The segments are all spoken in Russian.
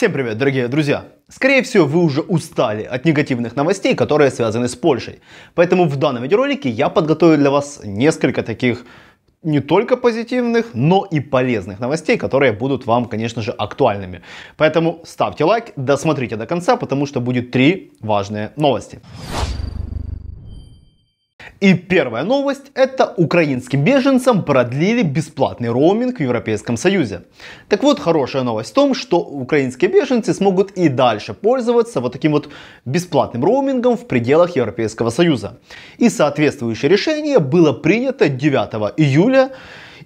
Всем привет, дорогие друзья! Скорее всего, вы уже устали от негативных новостей, которые связаны с Польшей. Поэтому в данном видеоролике я подготовил для вас несколько таких не только позитивных, но и полезных новостей, которые будут вам, конечно же, актуальными. Поэтому ставьте лайк, досмотрите до конца, потому что будет три важные новости. И первая новость – это украинским беженцам продлили бесплатный роуминг в Европейском Союзе. Так вот, хорошая новость в том, что украинские беженцы смогут и дальше пользоваться вот таким вот бесплатным роумингом в пределах Европейского Союза. И соответствующее решение было принято 9 июля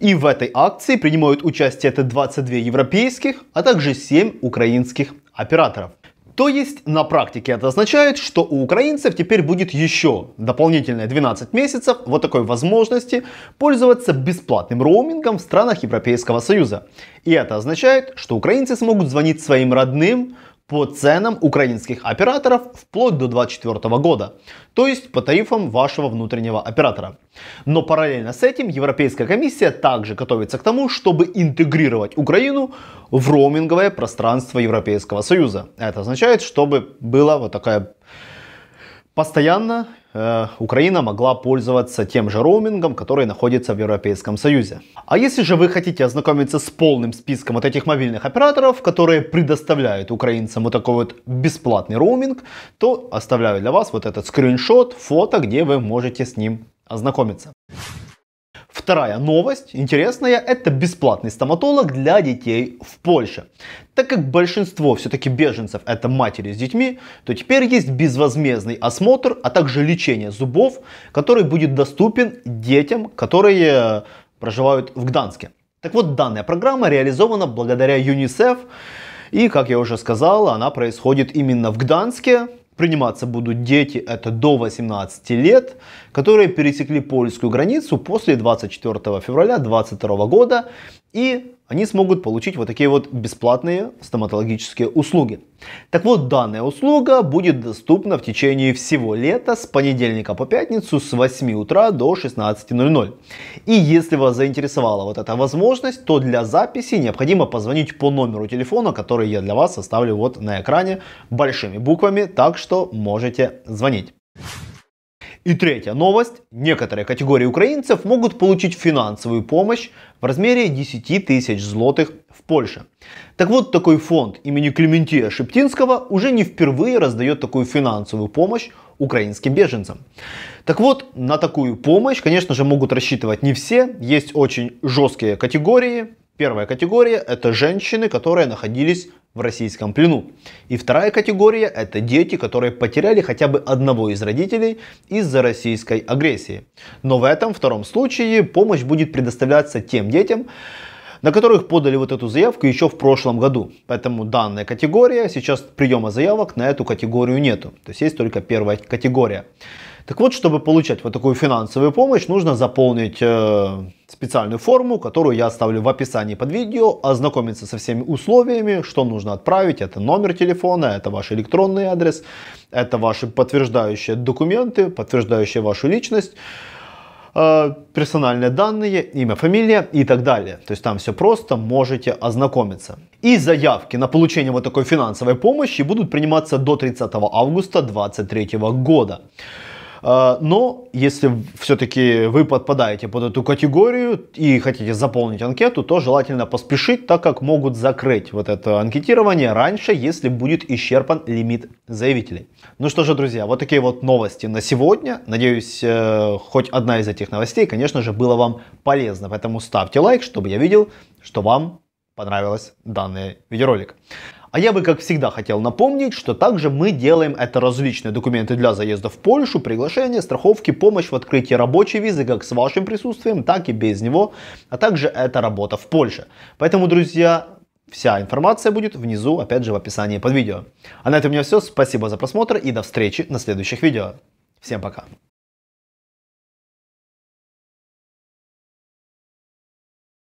и в этой акции принимают участие это 22 европейских, а также 7 украинских операторов. То есть на практике это означает, что у украинцев теперь будет еще дополнительные 12 месяцев вот такой возможности пользоваться бесплатным роумингом в странах Европейского Союза. И это означает, что украинцы смогут звонить своим родным, по ценам украинских операторов вплоть до 2024 года, то есть по тарифам вашего внутреннего оператора. Но параллельно с этим Европейская комиссия также готовится к тому, чтобы интегрировать Украину в роуминговое пространство Европейского Союза. Это означает, чтобы была вот такая постоянно Э, Украина могла пользоваться тем же роумингом, который находится в Европейском Союзе. А если же вы хотите ознакомиться с полным списком вот этих мобильных операторов, которые предоставляют украинцам вот такой вот бесплатный роуминг, то оставляю для вас вот этот скриншот, фото, где вы можете с ним ознакомиться. Вторая новость, интересная, это бесплатный стоматолог для детей в Польше. Так как большинство все-таки беженцев это матери с детьми, то теперь есть безвозмездный осмотр, а также лечение зубов, который будет доступен детям, которые э, проживают в Гданске. Так вот, данная программа реализована благодаря ЮНИСЕФ, и, как я уже сказал, она происходит именно в Гданске, Приниматься будут дети, это до 18 лет, которые пересекли польскую границу после 24 февраля 2022 года и они смогут получить вот такие вот бесплатные стоматологические услуги. Так вот, данная услуга будет доступна в течение всего лета с понедельника по пятницу с 8 утра до 16.00. И если вас заинтересовала вот эта возможность, то для записи необходимо позвонить по номеру телефона, который я для вас оставлю вот на экране большими буквами, так что можете звонить. И третья новость. Некоторые категории украинцев могут получить финансовую помощь в размере 10 тысяч злотых в Польше. Так вот, такой фонд имени Клементия Шептинского уже не впервые раздает такую финансовую помощь украинским беженцам. Так вот, на такую помощь, конечно же, могут рассчитывать не все. Есть очень жесткие категории. Первая категория – это женщины, которые находились в российском плену. И вторая категория – это дети, которые потеряли хотя бы одного из родителей из-за российской агрессии. Но в этом втором случае помощь будет предоставляться тем детям, на которых подали вот эту заявку еще в прошлом году. Поэтому данная категория, сейчас приема заявок на эту категорию нету. То есть есть только первая категория. Так вот, чтобы получать вот такую финансовую помощь, нужно заполнить э, специальную форму, которую я оставлю в описании под видео, ознакомиться со всеми условиями, что нужно отправить. Это номер телефона, это ваш электронный адрес, это ваши подтверждающие документы, подтверждающие вашу личность э, персональные данные, имя, фамилия и так далее. То есть там все просто, можете ознакомиться. И заявки на получение вот такой финансовой помощи будут приниматься до 30 августа 2023 года. А, но если все-таки вы подпадаете под эту категорию и хотите заполнить анкету, то желательно поспешить, так как могут закрыть вот это анкетирование раньше, если будет исчерпан лимит заявителей. Ну что же, друзья, вот такие вот новости на сегодня. Надеюсь, э, хоть одна из этих новостей, конечно же, была вам полезна. Поэтому ставьте лайк, чтобы я видел, что вам понравилось данный видеоролик. А я бы, как всегда, хотел напомнить, что также мы делаем это различные документы для заезда в Польшу, приглашение, страховки, помощь в открытии рабочей визы, как с вашим присутствием, так и без него, а также это работа в Польше. Поэтому, друзья, Вся информация будет внизу, опять же, в описании под видео. А на этом у меня все. Спасибо за просмотр и до встречи на следующих видео. Всем пока.